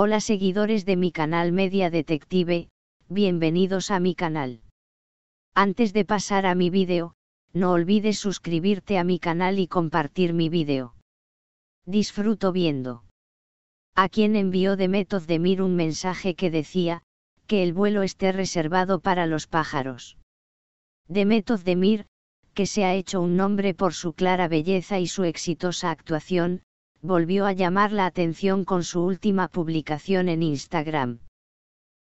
Hola seguidores de mi canal Media Detective, bienvenidos a mi canal. Antes de pasar a mi vídeo, no olvides suscribirte a mi canal y compartir mi vídeo. Disfruto viendo. A quien envió de Mir un mensaje que decía, que el vuelo esté reservado para los pájaros. de Mir, que se ha hecho un nombre por su clara belleza y su exitosa actuación, volvió a llamar la atención con su última publicación en Instagram.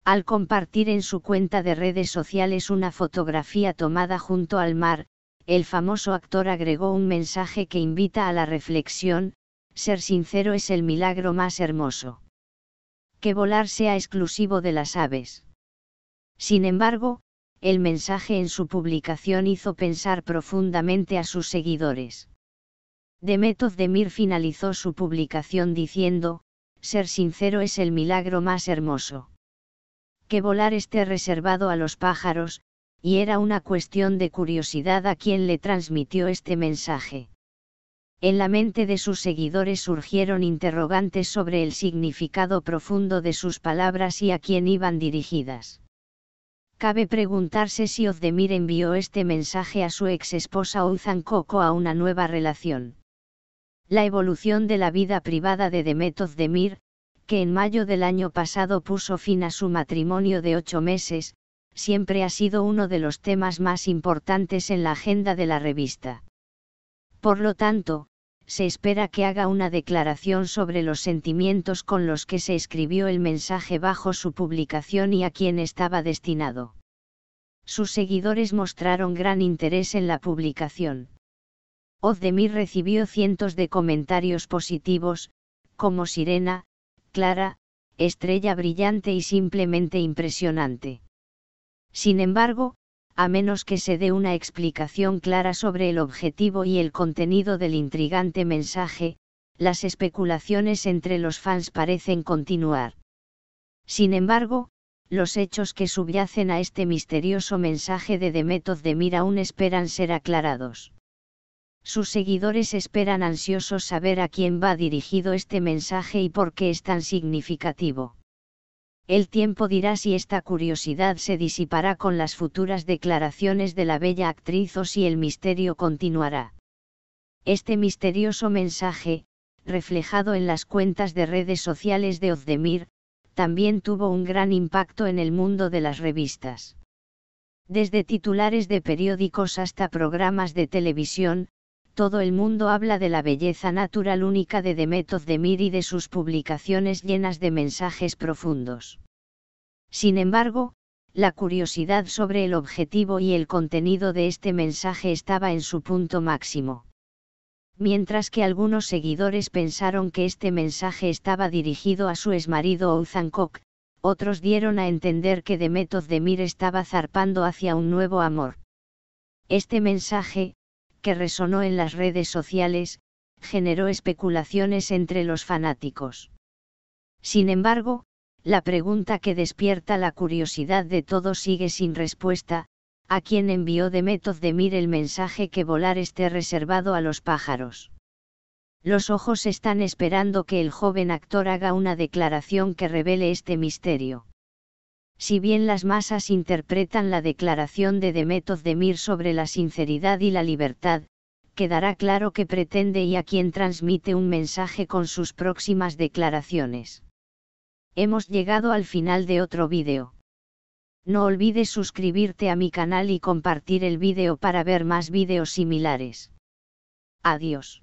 Al compartir en su cuenta de redes sociales una fotografía tomada junto al mar, el famoso actor agregó un mensaje que invita a la reflexión, ser sincero es el milagro más hermoso. Que volar sea exclusivo de las aves. Sin embargo, el mensaje en su publicación hizo pensar profundamente a sus seguidores. Demet Ozdemir finalizó su publicación diciendo, ser sincero es el milagro más hermoso. Que volar esté reservado a los pájaros, y era una cuestión de curiosidad a quien le transmitió este mensaje. En la mente de sus seguidores surgieron interrogantes sobre el significado profundo de sus palabras y a quién iban dirigidas. Cabe preguntarse si Ozdemir envió este mensaje a su ex esposa Uzan a una nueva relación. La evolución de la vida privada de de Demir, que en mayo del año pasado puso fin a su matrimonio de ocho meses, siempre ha sido uno de los temas más importantes en la agenda de la revista. Por lo tanto, se espera que haga una declaración sobre los sentimientos con los que se escribió el mensaje bajo su publicación y a quién estaba destinado. Sus seguidores mostraron gran interés en la publicación. Ozdemir recibió cientos de comentarios positivos, como sirena, clara, estrella brillante y simplemente impresionante. Sin embargo, a menos que se dé una explicación clara sobre el objetivo y el contenido del intrigante mensaje, las especulaciones entre los fans parecen continuar. Sin embargo, los hechos que subyacen a este misterioso mensaje de Demet de aún esperan ser aclarados. Sus seguidores esperan ansiosos saber a quién va dirigido este mensaje y por qué es tan significativo. El tiempo dirá si esta curiosidad se disipará con las futuras declaraciones de la bella actriz o si el misterio continuará. Este misterioso mensaje, reflejado en las cuentas de redes sociales de Ozdemir, también tuvo un gran impacto en el mundo de las revistas. Desde titulares de periódicos hasta programas de televisión, todo el mundo habla de la belleza natural única de Demet Mir y de sus publicaciones llenas de mensajes profundos. Sin embargo, la curiosidad sobre el objetivo y el contenido de este mensaje estaba en su punto máximo. Mientras que algunos seguidores pensaron que este mensaje estaba dirigido a su exmarido Kok, otros dieron a entender que Demet Mir estaba zarpando hacia un nuevo amor. Este mensaje, que resonó en las redes sociales, generó especulaciones entre los fanáticos. Sin embargo, la pregunta que despierta la curiosidad de todos sigue sin respuesta, a quien envió de Mir el mensaje que volar esté reservado a los pájaros. Los ojos están esperando que el joven actor haga una declaración que revele este misterio si bien las masas interpretan la declaración de Demetov de Mir sobre la sinceridad y la libertad, quedará claro que pretende y a quien transmite un mensaje con sus próximas declaraciones. Hemos llegado al final de otro vídeo. No olvides suscribirte a mi canal y compartir el vídeo para ver más vídeos similares. Adiós.